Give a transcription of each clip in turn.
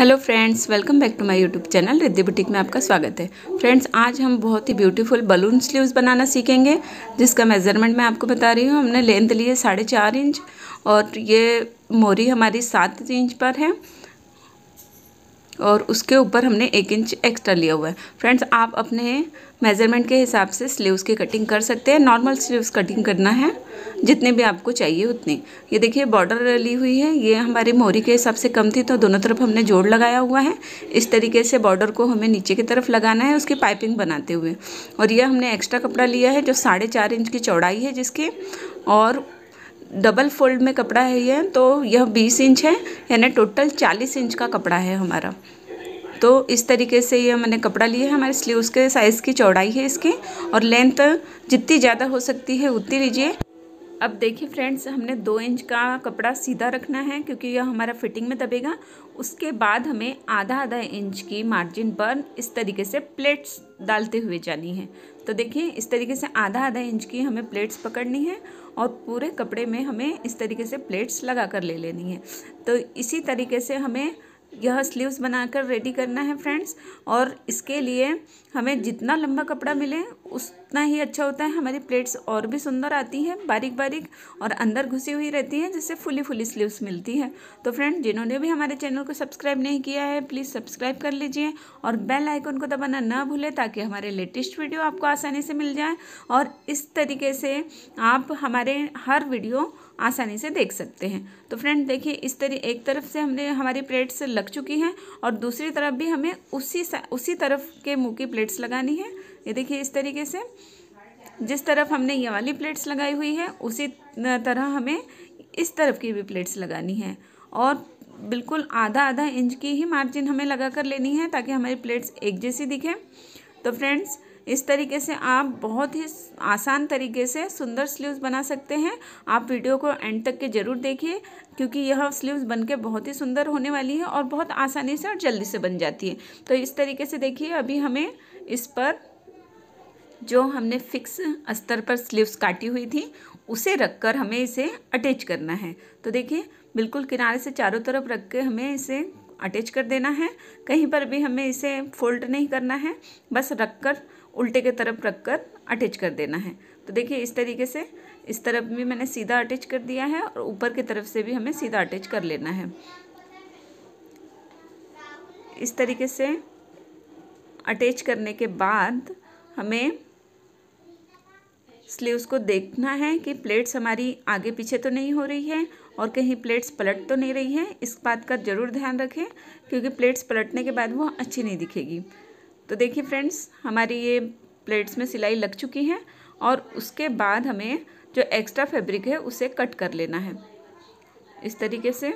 hello friends welcome back to my YouTube channel Riddhi boutique में आपका स्वागत है फ्रेंड्स आज हम बहुत ही ब्यूटीफुल बलून स्लीव्स बनाना सीखेंगे जिसका मेज़रमेंट मैं आपको बता रही हूँ हमने लेंथ ली है साढ़े चार इंच और ये मोरी हमारी सात इंच पर है और उसके ऊपर हमने एक इंच एक्स्ट्रा लिया हुआ है फ्रेंड्स आप अपने मेज़रमेंट के हिसाब से स्लीव्स की कटिंग कर सकते हैं नॉर्मल स्लीव्स कटिंग करना है जितने भी आपको चाहिए उतने ये देखिए बॉर्डर ली हुई है ये हमारी मोहरी के हिसाब से कम थी तो दोनों तरफ हमने जोड़ लगाया हुआ है इस तरीके से बॉर्डर को हमें नीचे की तरफ लगाना है उसकी पाइपिंग बनाते हुए और यह हमने एक्स्ट्रा कपड़ा लिया है जो साढ़े चार इंच की चौड़ाई है जिसकी और डबल फोल्ड में कपड़ा है ये तो यह बीस इंच है यानी टोटल चालीस इंच का कपड़ा है हमारा तो इस तरीके से ये मैंने कपड़ा लिया है हमारे स्लीव्स के साइज़ की चौड़ाई है इसकी और लेंथ जितनी ज़्यादा हो सकती है उतनी लीजिए अब देखिए फ्रेंड्स हमने दो इंच का कपड़ा सीधा रखना है क्योंकि यह हमारा फिटिंग में दबेगा उसके बाद हमें आधा आधा इंच की मार्जिन पर इस तरीके से प्लेट्स डालते हुए जानी है तो देखिए इस तरीके से आधा आधा इंच की हमें प्लेट्स पकड़नी है और पूरे कपड़े में हमें इस तरीके से प्लेट्स लगा कर ले लेनी है तो इसी तरीके से हमें यह स्लीव्स बनाकर रेडी करना है फ्रेंड्स और इसके लिए हमें जितना लंबा कपड़ा मिले उतना ही अच्छा होता है हमारी प्लेट्स और भी सुंदर आती हैं बारीक बारीक और अंदर घुसी हुई रहती हैं जिससे फुली फुली स्लीव्स मिलती है तो फ्रेंड जिन्होंने भी हमारे चैनल को सब्सक्राइब नहीं किया है प्लीज़ सब्सक्राइब कर लीजिए और बेल आइकन को दबाना ना भूलें ताकि हमारे लेटेस्ट वीडियो आपको आसानी से मिल जाए और इस तरीके से आप हमारे हर वीडियो आसानी से देख सकते हैं तो फ्रेंड देखिए इस तरह एक तरफ से हमने हमारी प्लेट्स लग चुकी हैं और दूसरी तरफ भी हमें उसी उसी तरफ के मुँह की प्लेट्स लगानी है ये देखिए इस तरीके से जिस तरफ हमने ये वाली प्लेट्स लगाई हुई है उसी तरह हमें इस तरफ की भी प्लेट्स लगानी है और बिल्कुल आधा आधा इंच की ही मार्जिन हमें लगा कर लेनी है ताकि हमारी प्लेट्स एक जैसी दिखें तो फ्रेंड्स इस तरीके से आप बहुत ही आसान तरीके से सुंदर स्लीव्स बना सकते हैं आप वीडियो को एंड तक के ज़रूर देखिए क्योंकि यह स्लीव्स बन के बहुत ही सुंदर होने वाली है और बहुत आसानी से और जल्दी से बन जाती है तो इस तरीके से देखिए अभी हमें इस पर जो हमने फिक्स अस्तर पर स्लीव्स काटी हुई थी उसे रख कर हमें इसे अटैच करना है तो देखिए बिल्कुल किनारे से चारों तरफ रख के हमें इसे अटैच कर देना है कहीं पर भी हमें इसे फोल्ड नहीं करना है बस रख कर उल्टे के तरफ रख कर अटैच कर देना है तो देखिए इस तरीके से इस तरफ भी मैंने सीधा अटैच कर दिया है और ऊपर की तरफ से भी हमें सीधा अटैच कर लेना है इस तरीके से अटैच करने के बाद हमें स्लीव्स को देखना है कि प्लेट्स हमारी आगे पीछे तो नहीं हो रही है और कहीं प्लेट्स पलट तो नहीं रही है इस बात का ज़रूर ध्यान रखें क्योंकि प्लेट्स पलटने के बाद वो अच्छी नहीं दिखेगी तो देखिए फ्रेंड्स हमारी ये प्लेट्स में सिलाई लग चुकी है और उसके बाद हमें जो एक्स्ट्रा फैब्रिक है उसे कट कर लेना है इस तरीके से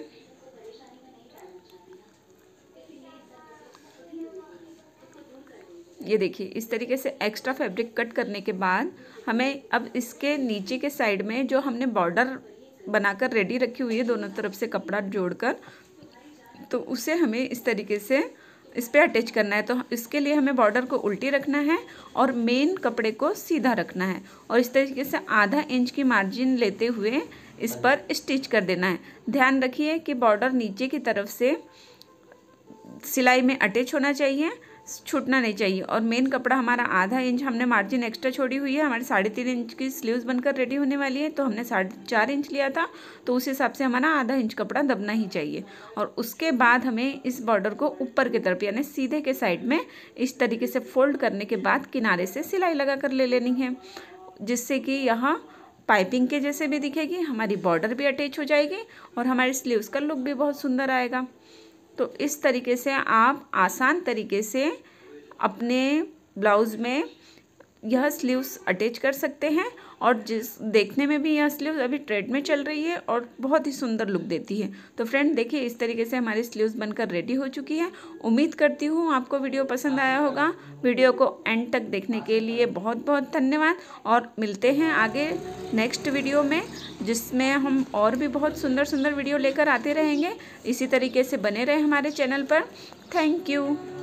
ये देखिए इस तरीके से एक्स्ट्रा फैब्रिक कट करने के बाद हमें अब इसके नीचे के साइड में जो हमने बॉर्डर बनाकर रेडी रखी हुई है दोनों तरफ से कपड़ा जोड़कर तो उसे हमें इस तरीके से इस पर अटैच करना है तो इसके लिए हमें बॉर्डर को उल्टी रखना है और मेन कपड़े को सीधा रखना है और इस तरीके से आधा इंच की मार्जिन लेते हुए इस पर स्टिच कर देना है ध्यान रखिए कि बॉर्डर नीचे की तरफ से सिलाई में अटैच होना चाहिए छूटना नहीं चाहिए और मेन कपड़ा हमारा आधा इंच हमने मार्जिन एक्स्ट्रा छोड़ी हुई है हमारी साढ़े तीन इंच की स्लीव्स बनकर रेडी होने वाली है तो हमने साढ़े चार इंच लिया था तो उस हिसाब से हमारा आधा इंच कपड़ा दबना ही चाहिए और उसके बाद हमें इस बॉर्डर को ऊपर की तरफ यानी सीधे के साइड में इस तरीके से फोल्ड करने के बाद किनारे से सिलाई लगा कर ले लेनी है जिससे कि यहाँ पाइपिंग के जैसे भी दिखेगी हमारी बॉर्डर भी अटैच हो जाएगी और हमारे स्लीव्स का लुक भी बहुत सुंदर आएगा तो इस तरीके से आप आसान तरीके से अपने ब्लाउज़ में यह स्लीव्स अटैच कर सकते हैं और जिस देखने में भी यह स्लीव्स अभी ट्रेड में चल रही है और बहुत ही सुंदर लुक देती है तो फ्रेंड देखिए इस तरीके से हमारी स्लीव्स बनकर रेडी हो चुकी है उम्मीद करती हूँ आपको वीडियो पसंद आया होगा वीडियो को एंड तक देखने के लिए बहुत बहुत धन्यवाद और मिलते हैं आगे नेक्स्ट वीडियो में जिसमें हम और भी बहुत सुंदर सुंदर वीडियो लेकर आते रहेंगे इसी तरीके से बने रहे हमारे चैनल पर थैंक यू